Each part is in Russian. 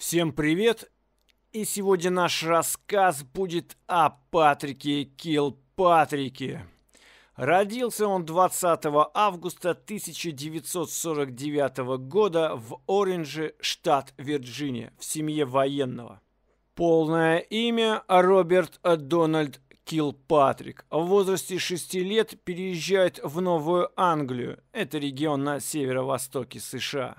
Всем привет! И сегодня наш рассказ будет о Патрике Килпатрике. Родился он 20 августа 1949 года в Ориндже, штат Вирджиния, в семье военного. Полное имя Роберт Дональд Килпатрик. В возрасте 6 лет переезжает в Новую Англию. Это регион на северо-востоке США.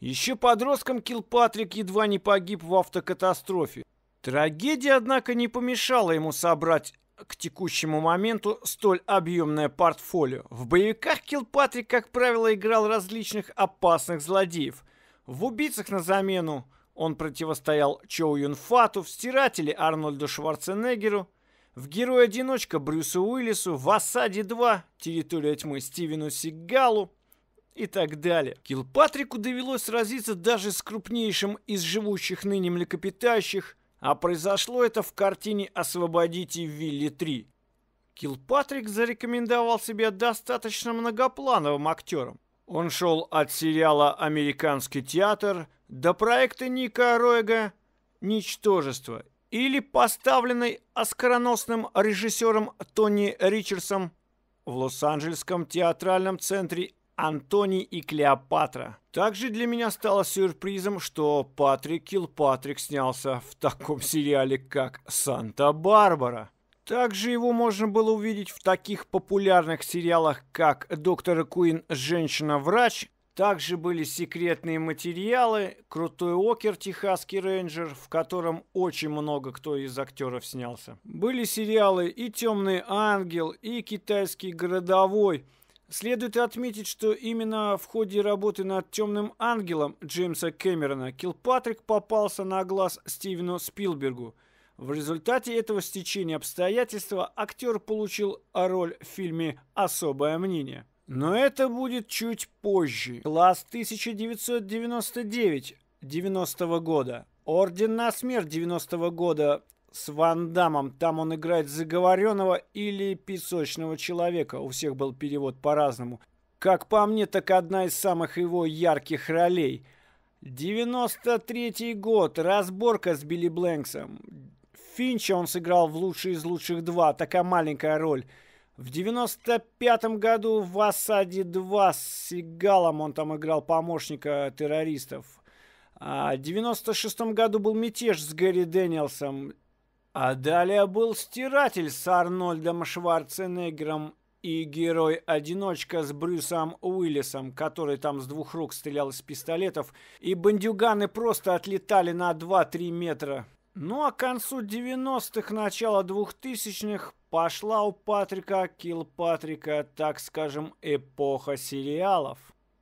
Еще подростком Килпатрик едва не погиб в автокатастрофе. Трагедия, однако, не помешала ему собрать к текущему моменту столь объемное портфолио. В боевиках Килпатрик, как правило, играл различных опасных злодеев. В «Убийцах на замену» он противостоял Чоу Юнфату, в «Стирателе» Арнольду Шварценеггеру – в «Герой-одиночка» Брюсу Уиллису, в «Осаде 2», «Территория тьмы» Стивену Сигалу и так далее. Килпатрику довелось сразиться даже с крупнейшим из живущих ныне млекопитающих, а произошло это в картине «Освободите Вилли 3». Килпатрик зарекомендовал себя достаточно многоплановым актером. Он шел от сериала «Американский театр» до проекта Ника Ройга «Ничтожество» или поставленной оскароносным режиссером Тони Ричардсом в Лос-Анджелесском театральном центре Антони и Клеопатра. Также для меня стало сюрпризом, что Патрик Килпатрик снялся в таком сериале, как «Санта-Барбара». Также его можно было увидеть в таких популярных сериалах, как «Доктор Куин. Женщина-врач», также были секретные материалы, крутой окер «Техасский рейнджер», в котором очень много кто из актеров снялся. Были сериалы и «Темный ангел», и «Китайский городовой». Следует отметить, что именно в ходе работы над «Темным ангелом» Джеймса Кэмерона Килпатрик попался на глаз Стивену Спилбергу. В результате этого стечения обстоятельства актер получил роль в фильме «Особое мнение». Но это будет чуть позже. Класс 1999 90 -го года. Орден на смерть 90 -го года с Ван Дамом. Там он играет заговоренного или песочного человека. У всех был перевод по-разному. Как по мне, так одна из самых его ярких ролей. 93 год. Разборка с Билли Блэнксом. Финча он сыграл в лучшие из лучших два, Такая маленькая роль. В 95-м году в «Осаде 2» с Сигалом он там играл помощника террористов. А в 96-м году был «Мятеж» с Гэри Дэниелсом. А далее был «Стиратель» с Арнольдом Шварценеггером и герой-одиночка с Брюсом Уиллисом, который там с двух рук стрелял из пистолетов, и бандюганы просто отлетали на 2-3 метра. Ну а к концу 90-х, начало 2000-х пошла у Патрика Патрика, так скажем, эпоха сериалов.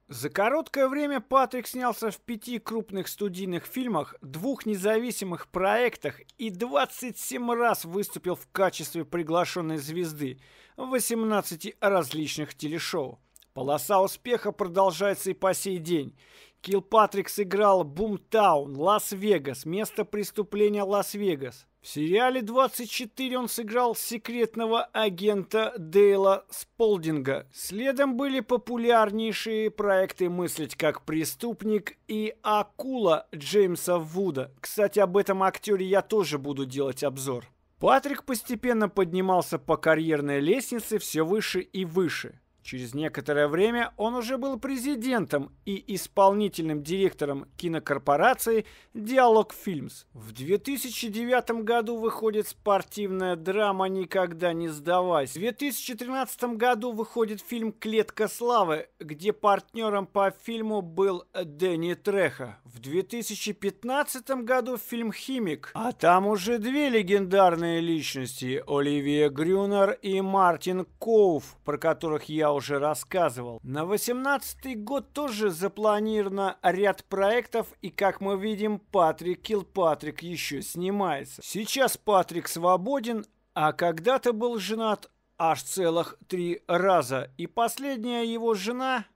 За короткое время Патрик снялся в пяти крупных студийных фильмах, двух независимых проектах и 27 раз выступил в качестве приглашенной звезды в 18 различных телешоу. Полоса успеха продолжается и по сей день. Килпатрик сыграл Бумтаун, Лас-Вегас, место преступления Лас-Вегас. В сериале 24 он сыграл секретного агента Дейла Сполдинга. Следом были популярнейшие проекты «Мыслить как преступник» и «Акула» Джеймса Вуда. Кстати, об этом актере я тоже буду делать обзор. Патрик постепенно поднимался по карьерной лестнице все выше и выше. Через некоторое время он уже был президентом и исполнительным директором кинокорпорации «Диалог Фильмс». В 2009 году выходит спортивная драма «Никогда не сдавайся». В 2013 году выходит фильм «Клетка славы», где партнером по фильму был Дэнни Треха. В 2015 году фильм «Химик». А там уже две легендарные личности – Оливия Грюнер и Мартин Коуф, про которых я уже уже рассказывал. На 18 год тоже запланировано ряд проектов, и, как мы видим, Патрик Килл Патрик, еще снимается. Сейчас Патрик свободен, а когда-то был женат аж целых три раза, и последняя его жена,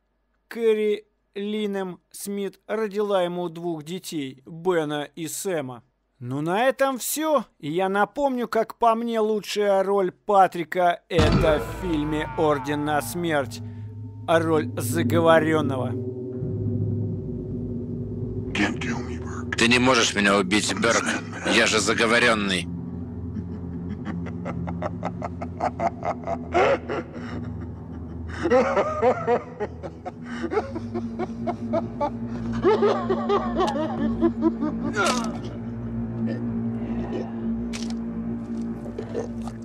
Кэрри Линем Смит, родила ему двух детей, Бена и Сэма. Ну на этом все. И я напомню, как по мне, лучшая роль Патрика это в фильме «Орден на смерть». А роль заговоренного. Ты не можешь меня убить, Берг. Я же заговоренный. Ha ha ha ha ha! Gracias.